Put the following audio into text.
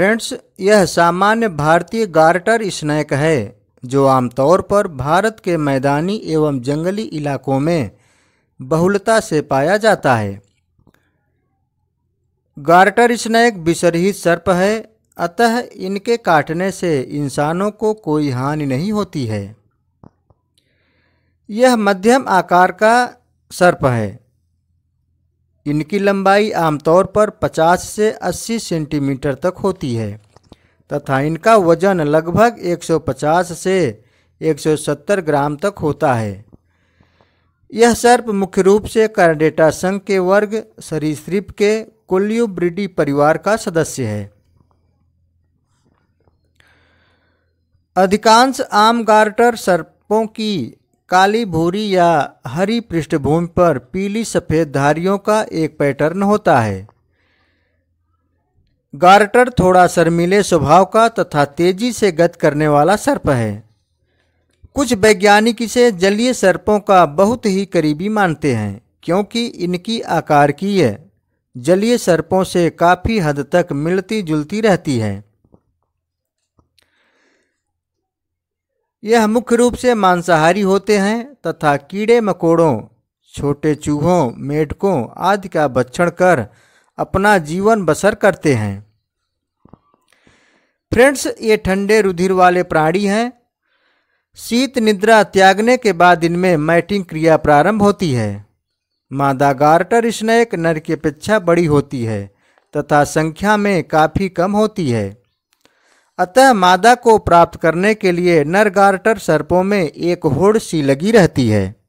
friends यह सामान्य भारतीय गार्टर स्नैक है जो आमतौर पर भारत के मैदानी एवं जंगली इलाकों में बहुलता से पाया जाता है गार्टर स्नैक विसरहित सर्प है अतः इनके काटने से इंसानों को कोई हानि नहीं होती है यह मध्यम आकार का सर्प है इनकी लंबाई आमतौर पर 50 से 80 सेंटीमीटर तक होती है तथा इनका वजन लगभग 150 से 170 ग्राम तक होता है यह सर्प मुख्य रूप से कर्डेटा संघ के वर्ग सरीसृप के कोल्यूब्रिडी परिवार का सदस्य है अधिकांश आम गार्टर सर्पों की काली भूरी या हरी पृष्ठभूमि पर पीली सफ़ेद धारियों का एक पैटर्न होता है गार्टर थोड़ा शर्मीले स्वभाव का तथा तेजी से गत करने वाला सर्प है कुछ वैज्ञानिक इसे जलीय सर्पों का बहुत ही करीबी मानते हैं क्योंकि इनकी आकार की है जलीय सर्पों से काफ़ी हद तक मिलती जुलती रहती है यह मुख्य रूप से मांसाहारी होते हैं तथा कीड़े मकोड़ों छोटे चूहों मेढकों आदि का भक्षण कर अपना जीवन बसर करते हैं फ्रेंड्स ये ठंडे रुधिर वाले प्राणी हैं शीत निद्रा त्यागने के बाद इनमें मैटिंग क्रिया प्रारंभ होती है मादा गार्टर स्नैक नर की अपेक्षा बड़ी होती है तथा संख्या में काफ़ी कम होती है अतः मादा को प्राप्त करने के लिए नरगार्टर सर्पों में एक होड़ सी लगी रहती है